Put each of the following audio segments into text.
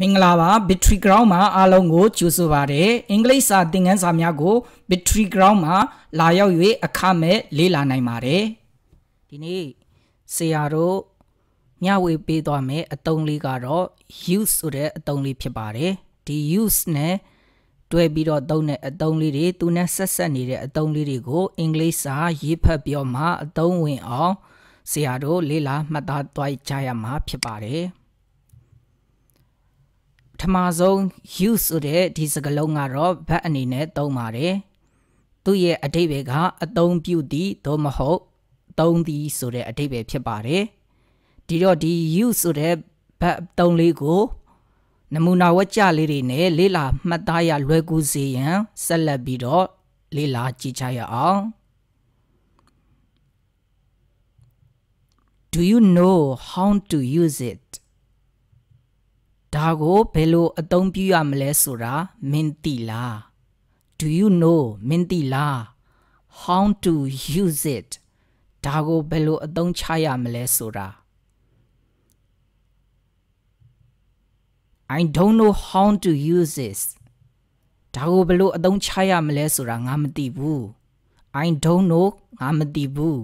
မင်္ဂလာပါ Victory Ground မှာအားလုံးကိုကြိုဆိုပါရစေ။အင်္ဂလိပ်စာသင်ခန်းစာများကို Victory Ground မှာ လာရောက်၍အခမဲ့လေ့လာနိုင်ပါတယ်။ဒီနေ့ဆရာတို့ညဝေပေးသွားမယ့်အသုံးလေးကတော့ use ဆိုတဲ့အသုံးလေးဖြစ်ပါတယ်။ဒီ use နဲ့တွဲပြီးတော့သုံးတဲ့အသုံးလေးတွေသူနဲ့ဆက်ဆက်နေတဲ့အသုံးလေးတွေကို အင်္ဂလိပ်စာရေးဖတ်ပြောမှအသုံးဝင်အောင်ဆရာတို့လေ့လာမှတ်သားသွားကြရမှာဖြစ်ပါတယ်။ပထမဆုံး use ဆိုတဲ့ဒီစကားလုံးကတော့ဘတ်အနေနဲ့သုံးပါတယ်။သူ့ရဲ့အဓိပ္ပာယ်ကအသုံးပြုသည်သို့မဟုတ် သုံးသည်ဆိုတဲ့အဓိပ္ပာယ်ဖြစ်ပါတယ်။ဒီတော့ဒီ use ဆိုတဲ့ဘတ်သုံးလေးကို နမူနာဝကြလေးတွေနဲ့လေ့လာမှတ်သားရလွယ်ကူစေရန်ဆက်လက်ပြီးတော့လေ့လာကြည့်ကြရအောင်။ Do you know how to use it? ဒါကိုဘယ်လိုအသုံးပြုရမလဲဆိုတာမင်းသိလား Do you know မင်းသိလား How to use it ဒါကိုဘယ်လိုအသုံးချရမလဲဆိုတာ I don't know how to use this ဒါကိုဘယ်လိုအသုံးချရမလဲဆိုတာငါမသိဘူး I don't know ငါမသိဘူး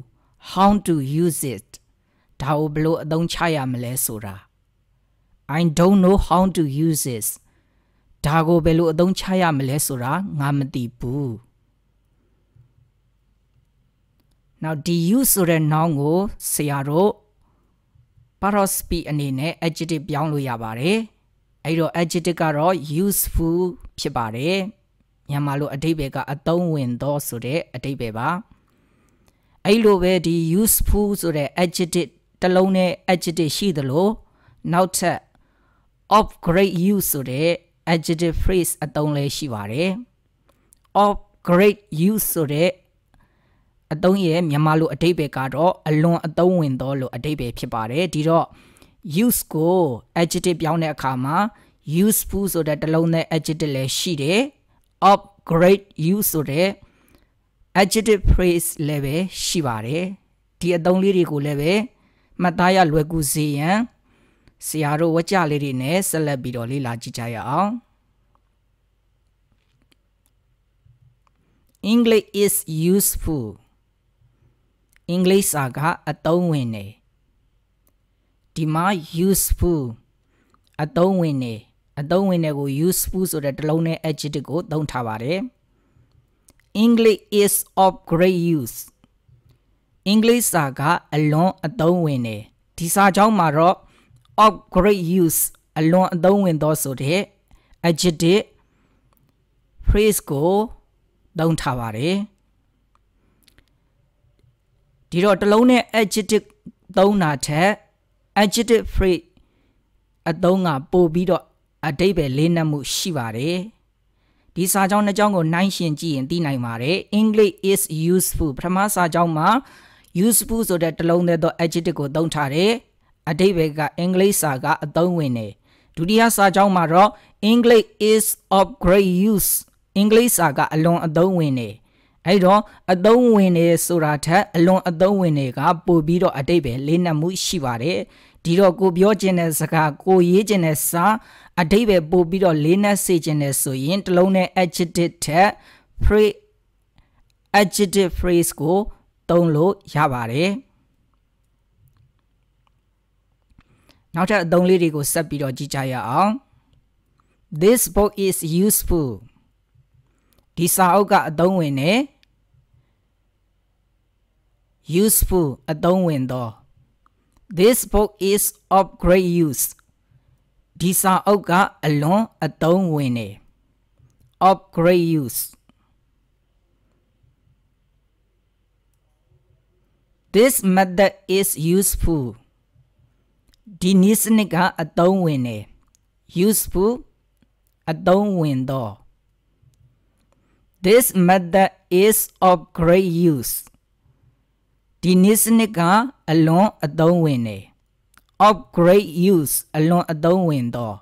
how to use it ဒါကိုဘယ်လိုအသုံးချရမလဲဆိုတာ I don't know how to use this ဒါကိုဘယ်လို အသုံးချရမလဲဆိုတာငါမသိဘူး Now do you ဆိုတဲ့ noun ကိုဆရာတို့ paros p အနေနဲ့ adjective ပြောင်းလို့ရပါတယ်အဲ့တော့ adjective ကတော့ useful ဖြစ်ပါတယ်မြန်မာလိုအဓိပ္ပာယ်ကအသုံးဝင်သောဆိုတဲ့အဓိပ္ပာယ်ပါအဲ့လိုပဲဒီ useful ဆိုတဲ့ adjective တစ်လုံးနဲ့ adjective ရှိသလိုနောက်ထပ် of great use ဆိုတဲ့ adjective phrase အသုံးလဲရှိပါတယ်။ of great use ဆိုတဲ့အသုံးရဲ့မြန်မာလိုအဓိပ္ပာယ်ကတော့အလွန်အသုံးဝင်သောလို့အဓိပ္ပာယ်ဖြစ်ပါတယ်။ဒီတော့ use ကို adjective ပြောင်းတဲ့အခါမှာ useful ဆိုတဲ့တစ်လုံးနဲ့ adjective လည်းရှိတယ်။ of great use ဆိုတဲ့ adjective phrase လည်းပဲရှိပါတယ်။ဒီအသုံးလေးတွေကိုလည်းပဲမှတ်သားရလွယ်ကူစေရန်ဆရာတို့ဝကြလေးတွေနဲ့ဆက်လက်ပြီးတော့လေ့လာကြည့်ကြရအောင် English is useful အင်္ဂလိပ်စာကအသုံးဝင်နေဒီမှာ useful အသုံးဝင်နေအသုံးဝင်တဲ့ကို useful ဆိုတဲ့တစ်လုံးနဲ့ adjective ကိုသုံးထားပါတယ် English is of great use အင်္ဂလိပ်စာကအလွန်အသုံးဝင်နေဒီစာကြောင်းမှာတော့ of great use အလွန်အသုံးဝင်သောဆိုတဲ့ adjective phrase ကိုသုံးထားပါတယ်ဒီတော့တလုံးနဲ့ adjective သုံးတာထက် adjective phrase အသုံးကပို့ပြီးတော့အတိပ္ပယ်လေးနက်မှုရှိပါတယ်ဒီစာကြောင်းနှစ်ကြောင်းကိုနှိုင်းယှဉ်ကြည့်ရင်သိနိုင်ပါတယ် English is useful ပထမစာကြောင်းမှာ useful ဆိုတဲ့တလုံးတည်းသော adjective ကိုသုံးထားတယ်အတိတ်ဘက်ကအင်္ဂလိပ်စာကအသုံးဝင်တယ်ဒုတိယစာကြောင်းမှာတော့ English is of great use အင်္ဂလိပ်စာက အလွန်အသုံးဝင်တယ်အဲ့တော့အသုံးဝင်နေဆိုတာထက်အလွန်အသုံးဝင်တွေကပို့ပြီးတော့အတိတ်ပဲလေးနက်မှုရှိပါတယ်ဒီတော့ကိုပြောခြင်းတဲ့စကားကိုရေးခြင်းတဲ့စာအတိတ်ပဲပို့ပြီးတော့လေးနက်စေခြင်းတဲ့ဆိုရင်တလုံးနဲ့ adjective ထက် phrase adjective phrase ကို သုံးလို့ရပါတယ်နောက်ထပ်အသုံးလေးတွေကိုဆက်ပြီးတော့ကြည့်ကြရအောင် This book is useful ဒီစာအုပ်ကအသုံးဝင်တယ် useful အသုံးဝင်သော This book is of great use ဒီစာအုပ်ကအလွန်အသုံးဝင်တယ် of great use This method is useful ဒီနည်းစနစ်ကအသုံးဝင်တယ် useful အသုံးဝင်တော့ this method is of great use ဒီနည်းစနစ်ကအလွန်အသုံးဝင်တယ် of great use အလွန်အသုံးဝင်တော့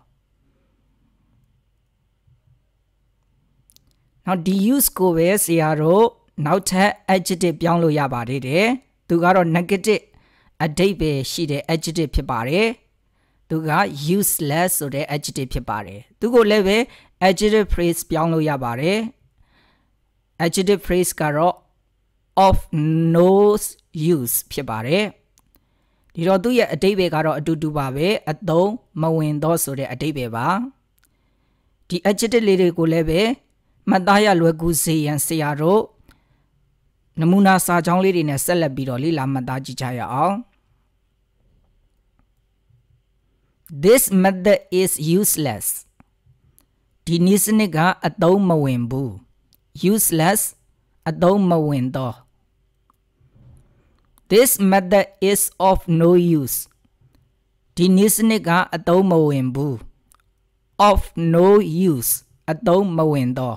နောက်ဒီ use ကိုပဲဆရာတို့နောက်ထပ် adjective ပြောင်းလို့ရပါသေးတယ်သူကတော့ negative အဓိပ္ပာယ်ရှိတဲ့ adjective ဖြစ်ပါတယ်သူက useless ဆိုတဲ့ adjective ဖြစ်ပါတယ်သူကိုလည်းပဲ adjective phrase ပြောင်းလို့ရပါတယ် adjective phrase ကတော့ of no use ဖြစ်ပါတယ်ဒီတော့သူ့ရဲ့အဓိပ္ပာယ်ကတော့အတူတူပါပဲအသုံးမဝင်သောဆိုတဲ့အဓိပ္ပာယ်ပါဒီ adjective လေးတွေကိုလည်းပဲမှတ်သားရလွယ်ကူစေရန်ဆရာတို့နမူနာစာကြောင်းလေးတွေနဲ့ဆက်လက်ပြီးတော့လေ့လာမှတ်သားကြည့်ကြရအောင် this method is useless ဒီနည်းစနစ်ကအသုံးမဝင်ဘူး useless အသုံးမဝင်တော့ this method is of no use ဒီနည်းစနစ်ကအသုံးမဝင်ဘူး of no use အသုံးမဝင်တော့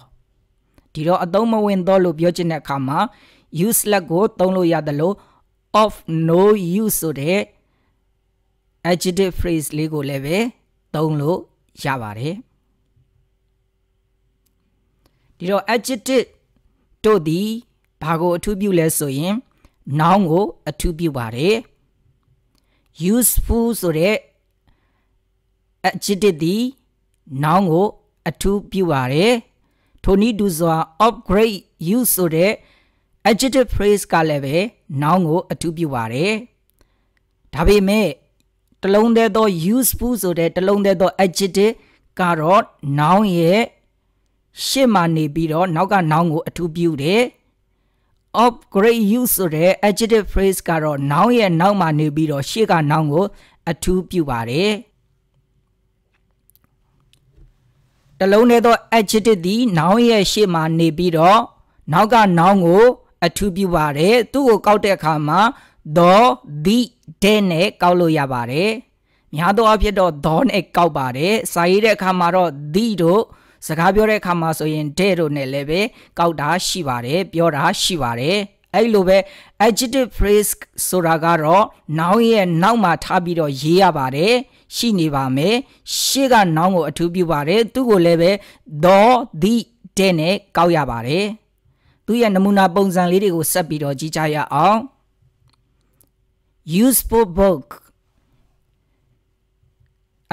ဒီတော့အသုံးမဝင်တော့လို့ပြောချင်တဲ့အခါမှာ useless ကိုသုံးလို့ရတယ်လို့ of no use ဆိုတဲ့ adjective phrase လေးကိုလည်းပဲသုံးလို့ရပါတယ်ဒီတော့ adjective တို့သည်ဘာကို အထူးပြုလဲဆိုရင် noun ကို အထူးပြုပါတယ် useful ဆိုတဲ့ adjective သည် noun ကို အထူးပြုပါတယ်ထိုနည်းတူစွာ upgrade use ဆိုတဲ့ adjective phrase ကလည်းပဲ noun ကိုအထူးပြုပါတယ်ဒါပေမဲ့တလုံးသေးသော useful ဆိုတဲ့တလုံးသေးသော adjective ကတော့ noun ရဲ့ရှေ့မှာနေပြီးတော့နောက်က noun ကို အထူးပြုတယ် of great use ဆိုတဲ့ adjective phrase ကတော့ noun ရဲ့နောက်မှာနေပြီးတော့ရှေ့က noun ကို အထူးပြုပါတယ်တလုံးသေးသော adjective သည် noun ရဲ့ရှေ့မှာနေပြီးတော့နောက်က noun ကို အထူးပြုပါတယ်သူ့ကိုကောက်တဲ့အခါမှာတော့ဒီတဲ့နဲ့ကောက်လို့ရပါတယ်များသောအားဖြင့်တော့ဒေါနဲ့ကောက်ပါတယ်စာရေးတဲ့အခါမှာတော့ဒီတို့စကားပြောတဲ့အခါမှာဆိုရင်တဲ့တို့နဲ့လည်းပဲကောက်တာ ရှိပါတယ်ပြောတာရှိပါတယ်အဲ့လိုပဲ adjective phrase ဆိုတာကတော့ noun ရဲ့နောက်မှာထားပြီးတော့ရေးရပါတယ်ရှိနေပါမယ်ရှေ့က noun ကိုအထူးပြုပါတယ်သူ့ကိုလည်းပဲတော့ဒီတဲ့နဲ့ကောက်ရပါတယ်သူရဲ့နမူနာပုံစံလေးတွေကိုဆက်ပြီးတော့ကြည့်ကြရအောင် useful book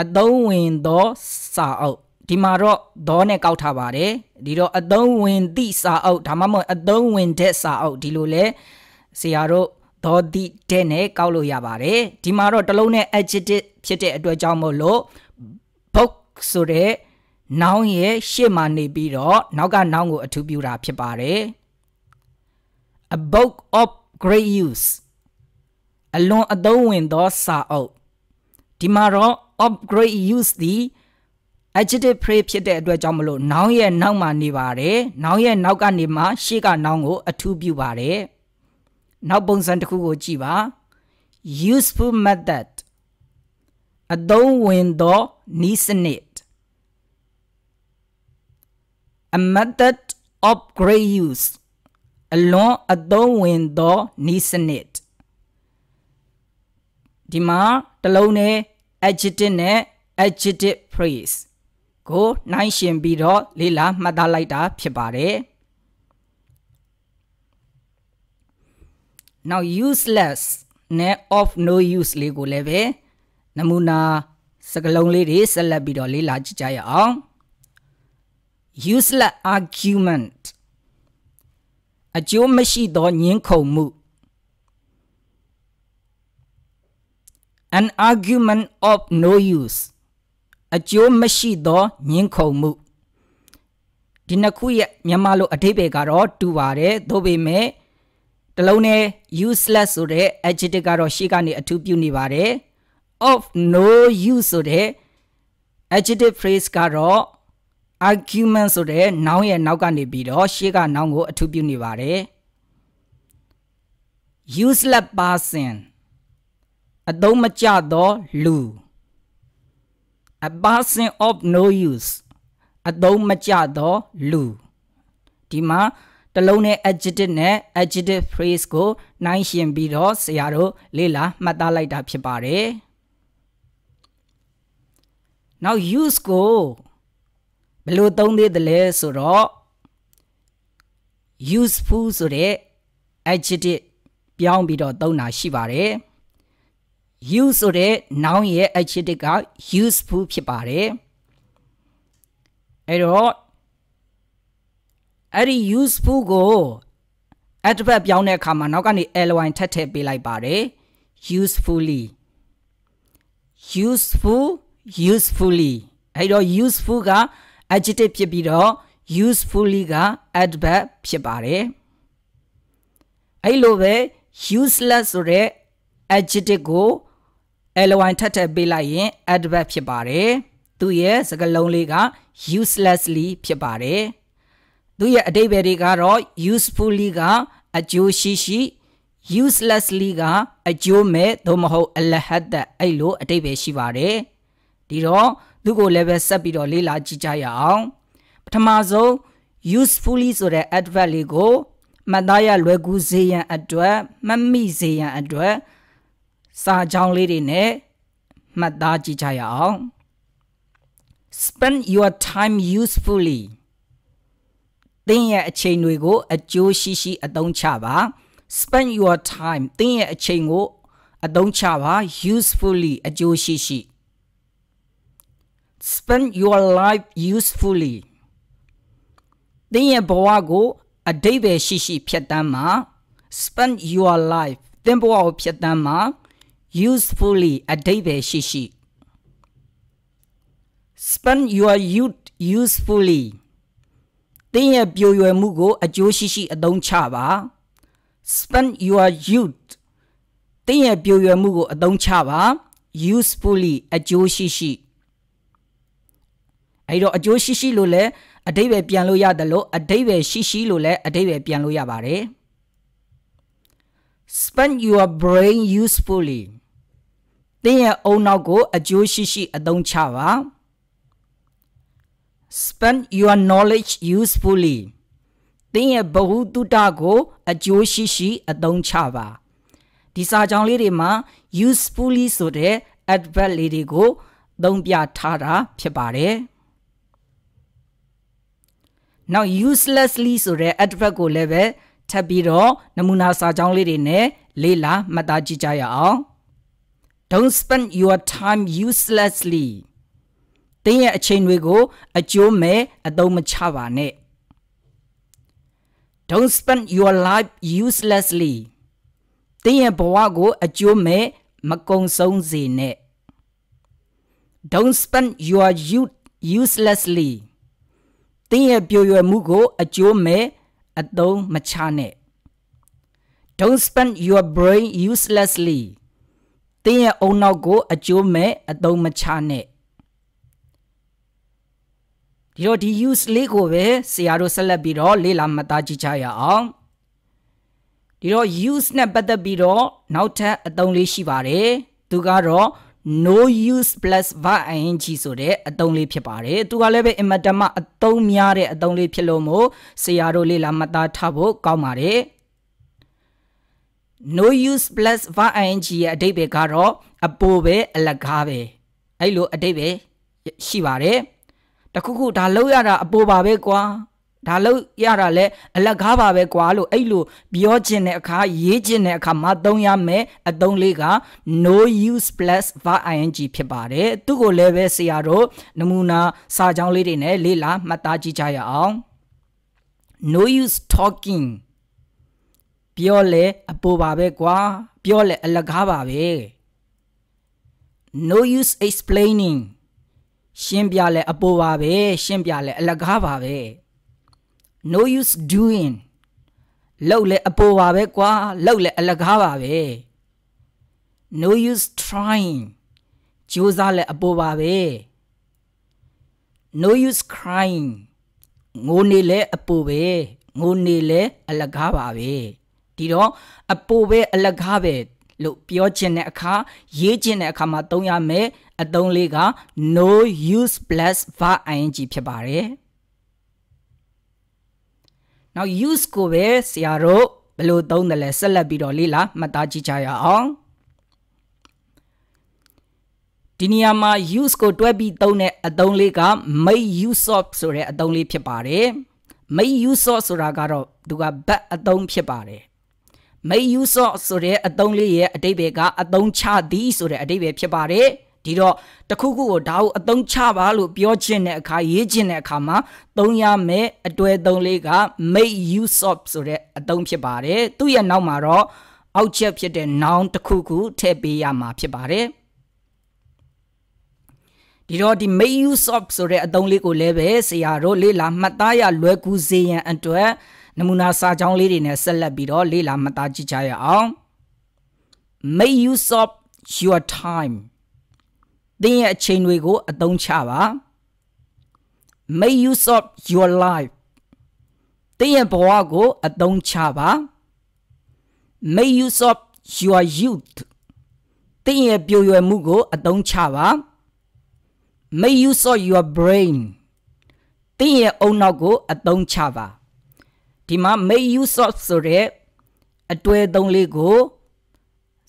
အသုံးဝင်သောစာအုပ်ဒီမှာတော့သောနဲ့ကောက်ထားပါတယ်ဒီတော့အသုံးဝင်သည့်စာအုပ်ဒါမှမဟုတ်အသုံးဝင်တဲ့စာအုပ်ဒီလိုလဲဆရာတို့သောသည့်တဲ့နဲ့ကောက်လို့ရပါတယ်ဒီမှာတော့တလုံးနဲ့ adjective ဖြစ်တဲ့အတွက်ကြောင့်မို့လို့ book ဆိုတဲ့နောင်ရဲ့ရှေ့မှာနေပြီးတော့နောက်ကနောင်ကို အထူးပြုတာဖြစ်ပါတယ် a book of great use အလွန်အသုံးဝင်သောစာအုပ်ဒီမှာတော့ of great use သည် adjective phrase ဖြစ်တဲ့အတွက်ကြောင့်မလို့နောင်ရဲ့နောက်မှာနေပါတယ်နောင်ရဲ့နောက်ကနေမှရှေ့ကနောင်ကို အထူးပြုပါတယ်နောက်ပုံစံတစ်ခုကိုကြည့်ပါ useful method အသုံးဝင်သောနီးစနစ် a method of great use အလွန်အသုံးဝင်သောနီးစနစ်ဒီမှာတလုံးနဲ့ adjective နဲ့ adjective phrase ကိုနိုင်ရှင်ပြီးတော့လေ့လာမှတ်သားလိုက်တာ ဖြစ်ပါတယ် now useless နဲ့ of no use လေးကိုလည်းပဲနမူနာစကားလုံးလေးတွေဆက်လက်ပြီးတော့လေ့လာကြည့်ကြရအောင် useless argument အကျိုးမရှိသောညှင်းခုန်မှု an argument of no use အကျိုးမရှိသောညှင်းခုန်မှုဒီနှစ်ခုရဲ့မြန်မာလိုအဓိပ္ပာယ်ကတော့တူပါတယ်သို့ပေမဲ့တလုံးနဲ့ useless ဆိုတဲ့ adjective ကတော့ရှေ့ကနေအထူးပြုနေပါတယ် of no use ဆိုတဲ့ adjective phrase ကတော့ argument ဆိုတဲ့နောင်ရဲ့နောက်ကနေပြီးတော့ရှေ့ကနောင်ကို အထူးပြုနေပါတယ် useless person အသုံးမကျသောလူ a person of no use အသုံးမကျသောလူဒီမှာတလုံးနဲ့ adjective နဲ့ adjective phrase ကိုနှိုင်းယှဉ်ပြီးတော့ဆရာတို့လေ့လာမှတ်သားလိုက်တာဖြစ်ပါတယ်။ Now use ကိုဘယ်လိုသုံးသေးသလဲဆိုတော့ useful ဆိုတဲ့ adjective ပြောင်းပြီးတော့သုံးတာရှိပါတယ်။ you ဆိုတဲ့ noun ရဲ့ adjective က useful ဖြစ်ပါတယ်အဲ့တော့အဲ့ဒီ useful ကို adverb ပြောင်းတဲ့အခါမှာနောက်ကနေ ly ထပ်ထည့်ပေးလိုက်ပါတယ် usefully useful usefully အဲ့တော့ useful က adjective ဖြစ်ပြီးတော့ usefully က adverb ဖြစ်ပါတယ်အဲ့လိုပဲ useless ဆိုတဲ့ adjective ကို ly ထပ်ထည့်ပေးလိုက်ရင် adverb ဖြစ်ပါတယ်။သူ့ရဲ့စကားလုံးလေးက uselessly ဖြစ်ပါတယ်။သူ့ရဲ့အဓိပ္ပာယ်တွေကတော့ usefully ကအကျိုးရှိရှိ uselessly ကအကျိုးမဲ့သို့မဟုတ်အလဟတ်သက်အဲ့လိုအဓိပ္ပာယ်ရှိပါတယ်။ဒီတော့သူ့ကိုလည်းပဲဆက်ပြီးတော့လေ့လာကြည့်ကြရအောင်။ပထမဆုံး usefully ဆိုတဲ့ adverb လေးကိုမှတ်သားရလွယ်ကူစေရန်အတွက်မှတ်မိစေရန်အတွက်စာကြောင်းလေးတွေနဲ့မှတ်သားကြည့်ကြရအောင် spend your time usefully သင်ရဲ့အချိန်တွေကိုအကျိုးရှိရှိအသုံးချပါ spend your time သင်ရဲ့အချိန်ကို အသုံးချပါ usefully အကျိုးရှိရှိ spend your life usefully သင်ရဲ့ဘဝကိုအတိတ်ပဲရှိရှိ ဖြတ်တန်းပါ spend your life သင်ဘဝကိုဖြတ်တန်းပါ usefully အဓိပ္ပာယ်ရှိရှိ spend your youth usefully တင်းရဲ့ပြိုရွယ်မှုကို အကျိုးရှိရှိ အသုံးချပါ spend your youth တင်းရဲ့ပြိုရွယ်မှုကို အသုံးချပါ usefully အကျိုးရှိရှိအဲဒီတော့အကျိုးရှိရှိလို့လည်းအဓိပ္ပာယ်ပြန်လို့ရတယ်လို့အဓိပ္ပာယ်ရှိရှိလို့လည်းအဓိပ္ပာယ်ပြန်လို့ရပါတယ် spend your brain usefully တင်းရဲ့အုံနောက်ကို အကျိုးရှိရှိ အသုံးချပါ spend your knowledge usefully တင်းရဲ့ဘဟုတုတကိုအကျိုးရှိရှိအသုံးချပါဒီစာကြောင်းလေးတွေမှာ usefully ဆိုတဲ့ adverb လေးတွေကိုသုံးပြထားတာဖြစ်ပါတယ်နောက် uselessly ဆိုတဲ့ adverb ကိုလည်းပဲထပ်ပြီးတော့နမူနာစာကြောင်းလေးတွေနဲ့လေ့လာမှတ်သားကြည့်ကြရအောင် don't spend your time uselessly တင်းရဲ့အချိန်တွေကိုအကျိုးမဲ့အသုံးမချပါနဲ့ don't spend your life uselessly တင်းရဲ့ဘဝကိုအကျိုးမဲ့မကုံဆုံးစေနဲ့ don't spend your youth uselessly တင်းရဲ့ပြိုရွယ်မှုကိုအကျိုးမဲ့အသုံးမချနဲ့ don't spend your brain uselessly တင်းရဲ့အုံနောက်ကိုအကျိုးမဲ့အသုံးမချနဲ့ဒီတော့ဒီ use လေးကိုပဲဆရာတို့ဆက်လက်ပြီးတော့လေ့လာမှတ်သားကြည့်ကြရအောင်ဒီတော့ use နဲ့ပတ်သက်ပြီးတော့နောက်ထပ်အသုံးလေးရှိပါတယ်သူကတော့ no use plus verb ing ဆိုတဲ့အသုံးလေးဖြစ်ပါတယ်သူကလည်းပဲအင်မတမအသုံးများတဲ့အသုံးလေးဖြစ်လို့မို့ဆရာတို့လေ့လာမှတ်သားထားဖို့ကောင်းပါတယ် no use plus ving ရဲ့အဓိပ္ပာယ်ကတော့အပိုပဲအလကားပဲအဲ့လိုအဓိပ္ပာယ်ရှိပါတယ်တခုခုဒါလောက်ရတာအပိုပါပဲကွာဒါလောက်ရတာလဲအလကားပါပဲကွာလို့အဲ့လိုပြောခြင်းတဲ့အခါရေးခြင်းတဲ့အခါမှာသုံးရမယ်အသုံးလေးက no use plus ving ဖြစ်ပါတယ်သူကိုလည်းပဲဆရာတို့နမူနာစာကြောင်းလေးတွေနဲ့လေ့လာမှတ်သားကြည့်ကြရအောင် no use talking ပြောလဲအပိုပါပဲကွာ ပြောလဲအလကားပါပဲ no use explaining ရှင်းပြလဲအပိုပါပဲရှင်းပြလဲအလကားပါပဲ no use doing လောက်လဲအပိုပါပဲကွာလောက်လဲအလကားပါပဲ no use trying ကြိုးစားလဲအပိုပါပဲ no use crying ငိုနေလဲအပိုပဲငိုနေလဲအလကားပါပဲဒီတော့အပိုပဲအလကားပဲလို့ပြောခြင်းတဲ့အခါရေးခြင်းတဲ့အခါမှာသုံးရမယ်အသုံးလေးက no use plus verb ing ဖြစ်ပါတယ်။နောက် use ကိုပဲဆရာတို့ဘယ်လိုသုံးတယ်လဲဆက်လက်ပြီးတော့လေ့လာမှတ်သားကြည့်ကြရအောင်။ဒီနေရာမှာ use ကိုတွဲပြီးသုံးတဲ့အသုံးလေးက make use of ဆိုတဲ့အသုံးလေးဖြစ်ပါတယ်။ make use of ဆိုတာကတော့ သူက back အသုံးဖြစ်ပါတယ်မိယူဆော့ဆိုတဲ့အသုံးလေးရဲ့အတိတ်ဘယ်ကအသုံးချသည်ဆိုတဲ့အတိတ်ဘယ်ဖြစ်ပါတယ်ဒီတော့တခုခုကိုဒါကိုအသုံးချပါလို့ပြောခြင်းတဲ့အခါရေးခြင်းတဲ့အခါမှာသုံးရမယ့်အတွေ့အသုံးလေးက make use of ဆိုတဲ့အသုံးဖြစ်ပါတယ်သူ့ရဲ့နောက်မှာတော့အောက်ချက်ဖြစ်တဲ့ noun တခုခုထည့်ပေးရမှာဖြစ်ပါတယ်ဒီတော့ဒီ make use of ဆိုတဲ့အသုံးလေးကိုလည်းပဲဆရာတို့လေ့လာမှတ်သားရလွယ်ကူစေရန်အတွက်နမူနာစာကြောင်းလေးတွေနဲ့ဆက်လက်ပြီးတော့လေ့လာမှတ်သားကြည့်ကြရအောင် Make use of your time သင်ရဲ့အချိန်တွေကိုအသုံးချပါ Make use of your life သင်ရဲ့ဘဝကိုအသုံးချပါ Make use of your youth သင်ရဲ့ပြိုရွယ်မှုကိုအသုံးချပါ Make use of your brain သင်ရဲ့အုံနောက်ကိုအသုံးချပါဒီမှာ make use of ဆိုတဲ့အတွေ့အသုံးလေးကို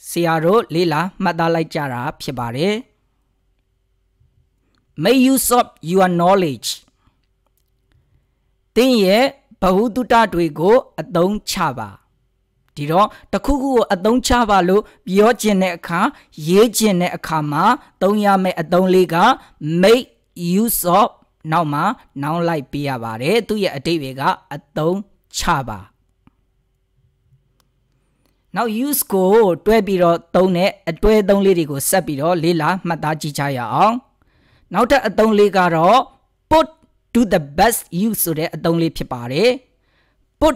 ဆရာတို့လေ့လာမှတ်သားလိုက်ကြတာဖြစ်ပါတယ် make use of your knowledge သင်ရဲ့ဘဟုတုတတွေကို အသုံးချပါဒီတော့တခုခုကိုအသုံးချပါလို့ပြောကျင်တဲ့အခါရေးကျင်တဲ့အခါမှာသုံးရမယ့်အသုံးလေးက make use of နောက်မှာ noun လိုက်ပေးရပါတယ်သူရဲ့အတိတ်တွေက အသုံးချပါနောက် use ကိုတွဲပြီးတော့သုံးတဲ့အတွဲသုံးလေးတွေကိုဆက်ပြီးတော့လေ့လာမှတ်သားကြည့်ကြရအောင် နောက်ထပ်အသုံးလေးကတော့ put to the best use ဆိုတဲ့အသုံးလေးဖြစ်ပါတယ် put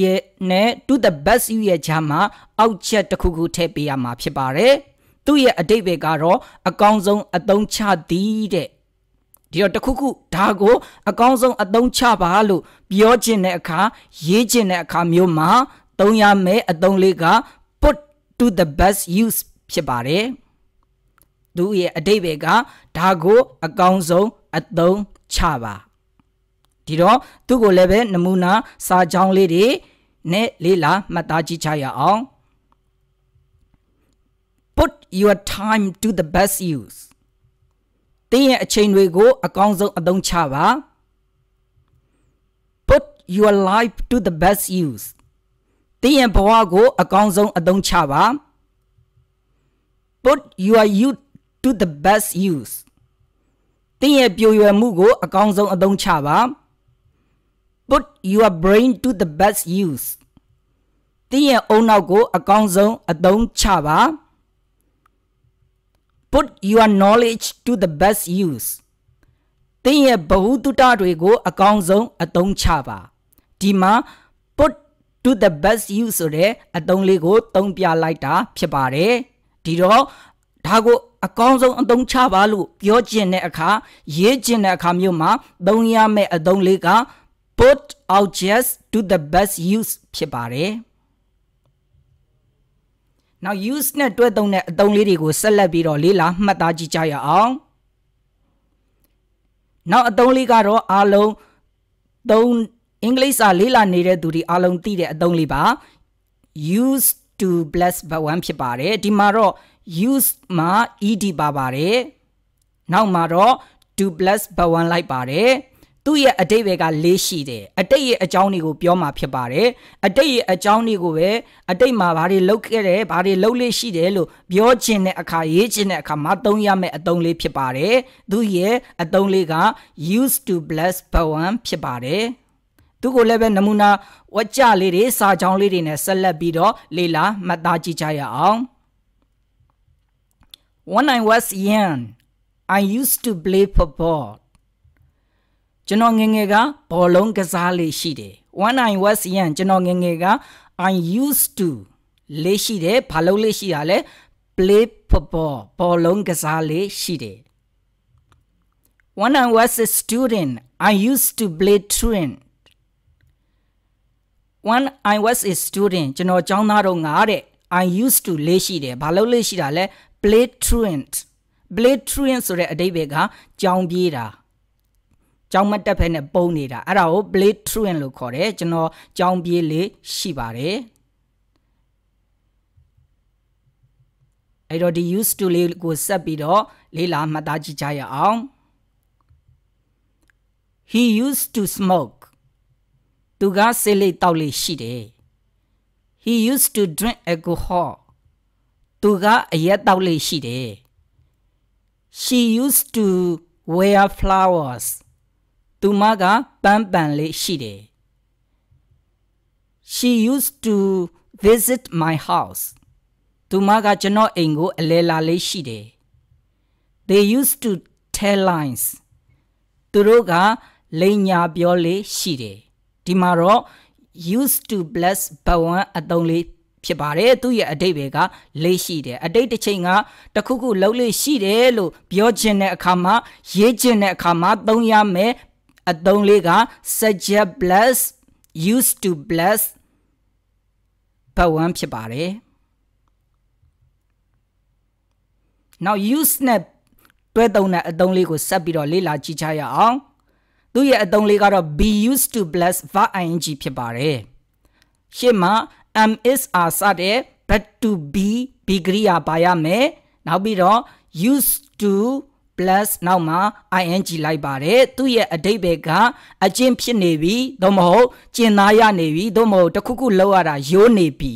ရဲ့နဲ့ to the best use ရဲ့ခြားမှာ အောက်ချက်တစ်ခုခုထည့်ပေးရမှာဖြစ်ပါတယ်သူ့ရဲ့အတိတ်ဘယ်ကတော့အကောင်းဆုံးအသုံးချသည်တဲ့ဒီတော့တခုခုဒါကို အကောင်းဆုံးအသုံးချပါလို့ပြောခြင်းတဲ့အခါရေးခြင်းတဲ့အခါမျိုးမှာသုံးရမယ့်အသုံးလေးက put to the best use ဖြစ်ပါတယ်သူရဲ့အတိတ်ပဲကဒါကိုအကောင်းဆုံးအသုံးချပါဒီတော့သူ့ကိုလည်းပဲနမူနာ စာကြောင်းလေးတွေနဲ့လေးလာမှတ်သားကြည့်ချရအောင် put your time to the best use တင်းရဲ့အချိန်တွေကိုအကောင်းဆုံးအသုံးချပါ Put your life to the best use တင်းရဲ့ဘဝကိုအကောင်းဆုံးအသုံးချပါ Put your youth to the best use တင်းရဲ့ပြိုရွယ်မှုကိုအကောင်းဆုံးအသုံးချပါ Put your brain to the best use တင်းရဲ့အုံနောက်ကိုအကောင်းဆုံးအသုံးချပါ put your knowledge to the best use သင်ရဲ့ဘဝတုတတွေကို အကောင်းဆုံးအသုံးချပါဒီမှာ put to the best use ဆိုတဲ့အသုံးလေးကို သုံးပြလိုက်တာ ဖြစ်ပါတယ်ဒီတော့ဒါကို အကောင်းဆုံးအသုံးချပါလို့ပြောကျင်တဲ့အခါရေးကျင်တဲ့အခါမျိုးမှာသုံးရမယ့်အသုံးလေးက put out just to the best use ဖြစ်ပါတယ်နောက် use နဲ့တွဲသုံးတဲ့အသုံးလေးတွေကိုဆက်လက်ပြီးတော့လေ့လာမှတ်သားကြည့်ကြရအောင်နောက်အသုံးလေးကတော့အားလုံး3အင်္ဂလိပ်စာလေ့လာနေတဲ့သူတွေအားလုံးသိတဲ့အသုံးလေးပါ use to bless but one ဖြစ်ပါတယ်ဒီမှာတော့ use မှာ ed ပါပါတယ်နောက်မှာတော့ to bless but one လိုက်ပါတယ်သူ့ရဲ့အတိတ်ဘက်ကလေးရှိတယ်အတိတ်ရဲ့အကြောင်းတွေကို ပြောမှာဖြစ်ပါတယ်အတိတ်ရဲ့အကြောင်းတွေကိုပဲအတိတ်မှာဘာတွေလုပ်ခဲ့တယ်ဘာတွေလုပ်လေးရှိတယ်လို့ပြောခြင်းတဲ့အခါရေးခြင်းတဲ့အခါမှာသုံးရမယ့်အသုံးလေးဖြစ်ပါတယ်သူ့ရဲ့အသုံးလေးက used to bless poem ဖြစ်ပါတယ်သူကိုလည်းပဲနမူနာဝကြလေးတွေစာကြောင်းလေးတွေနဲ့ဆက်လက်ပြီးတော့လေ့လာမှတ်သားကြည့်ကြရအောင် When I was young I used to play football ကျွန်တော်ငငယ်ကဘောလုံးကစားလေးရှိတယ်1 9 was young ကျွန်တော်ငငယ်က I used to လေးရှိတယ်ဘာလို့လေးရှိတာလဲ play football ဘောလုံးကစားလေးရှိတယ် When I was a student I used to play truant When I was a student ကျွန်တော်ကျောင်းသားတော့ငါတဲ့ I used to လေးရှိတယ်ဘာလို့လေးရှိတာလဲ play truant play truant ဆိုတဲ့အဓိပ္ပာယ်ကကြောင်းပြေးတာကြောင်းမတက်ဖဲနဲ့ပုံနေတာအဲ့ဒါကို blade truant လို့ခေါ်တယ်ကျွန်တော်ကြောင်းပြေးလေးရှိပါတယ်အဲ့တော့ဒီ used to လေးကိုဆက်ပြီးတော့လေးလာမှတ်သားကြည့်ကြရအောင် he used to smoke သူကဆေးလိပ်တောက်လေးရှိတယ် he used to drink alcohol သူကအရက်တောက်လေးရှိတယ် she used to wear flowers သူမကပန်းပန်လေးရှိတယ် She used to visit my house သူမကကျွန်တော်အိမ်ကို အလဲလာလေးရှိတယ် They used to tell lines သူတို့ကလိန်ညာပြောလေးရှိတယ်ဒီမှာတော့ used to bless ဘဝံအသုံးလေးဖြစ်ပါတယ်သူရဲ့အတိတ်ပဲကလေးရှိတယ်အတိတ်တစ်ချိန်က တခုခုလှုပ်လေးရှိတယ်လို့ပြောခြင်းတဲ့အခါမှာရေးခြင်းတဲ့အခါမှာသုံးရမယ်အသုံးလေးက suggest bless used to bless ဘဝံဖြစ်ပါတယ်နောက် use နဲ့တွဲသုံးတဲ့အသုံးလေးကိုဆက်ပြီးတော့လေ့လာကြည့်ကြရအောင်သူ့ရဲ့အသုံးလေးကတော့ be used to bless verb ing ဖြစ်ပါတယ်ရှေ့မှာ am is are စတဲ့ but to be ဘီကရိယာပါရမယ်နောက်ပြီးတော့ used to plus နောက်မှာ ing လိုက်ပါတယ်သူ့ရဲ့အဓိပ္ပာယ်ကအကျင့်ဖြစ်နေပြီသို့မဟုတ်ကျင်သားရနေပြီသို့မဟုတ်တခုခုလောက်ရတာရိုးနေပြီ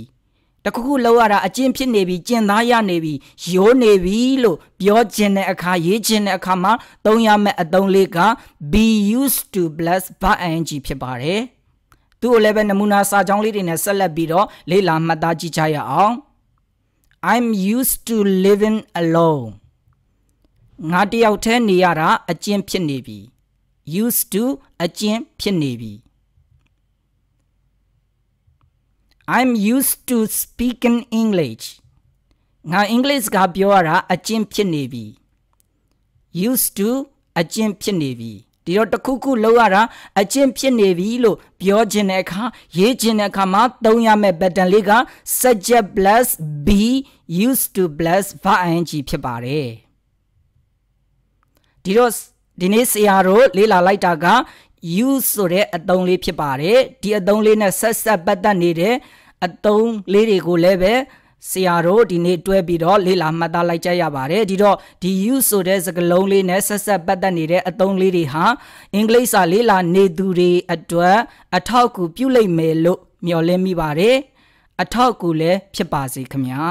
တခုခုလောက်ရတာအကျင့်ဖြစ်နေပြီကျင်သားရနေပြီရိုးနေပြီလို့ပြောခြင်းတဲ့အခါရေးခြင်းတဲ့အခါမှာသုံးရမယ့်အသုံးလေးက be used to plus ing ဖြစ်ပါတယ်သူ့ကိုလည်းပဲနမူနာစာကြောင်းလေးတွေနဲ့ဆက်လက်ပြီးတော့လေ့လာမှတ်သားကြည့်ကြရအောင် I'm used to living alone ငါတယောက်တည်းနေရတာအကျင့်ဖြစ်နေပြီ used to အကျင့်ဖြစ်နေပြီ I'm used to speaking English ငါအင်္ဂလိပ်စကားပြောရတာအကျင့်ဖြစ်နေပြီ used to အကျင့်ဖြစ်နေပြီဒီတော့တခုခုလောက်ရတာအကျင့်ဖြစ်နေပြီလို့ပြောခြင်းတဲ့အခါရေးခြင်းတဲ့အခါမှာသုံးရမယ့် pattern လေးက subject plus be used to plus verb ing ဖြစ်ပါတယ်ဒီတော့ဒီနေ့ဆရာတို့လေ့လာလိုက်တာက you ဆိုတဲ့အသုံးလေးဖြစ်ပါတယ်ဒီအသုံးလေးနဲ့ဆက်ဆက်ပတ်သက်နေတဲ့အသုံးလေးတွေကိုလည်းပဲဆရာတို့ဒီနေ့တွဲပြီးတော့လေ့လာမှတ်သားလိုက်ကြရပါတယ်ဒီတော့ဒီ you ဆိုတဲ့စကားလုံးလေးနဲ့ဆက်ဆက်ပတ်သက်နေတဲ့အသုံးလေးတွေဟာအင်္ဂလိပ်စာလေ့လာနေသူတွေအတွက် အထောက်အကူပြုလိမ့်မယ်လို့မျှော်လင့်မိပါတယ်အထောက်အကူလည်းဖြစ်ပါစေခင်ဗျာ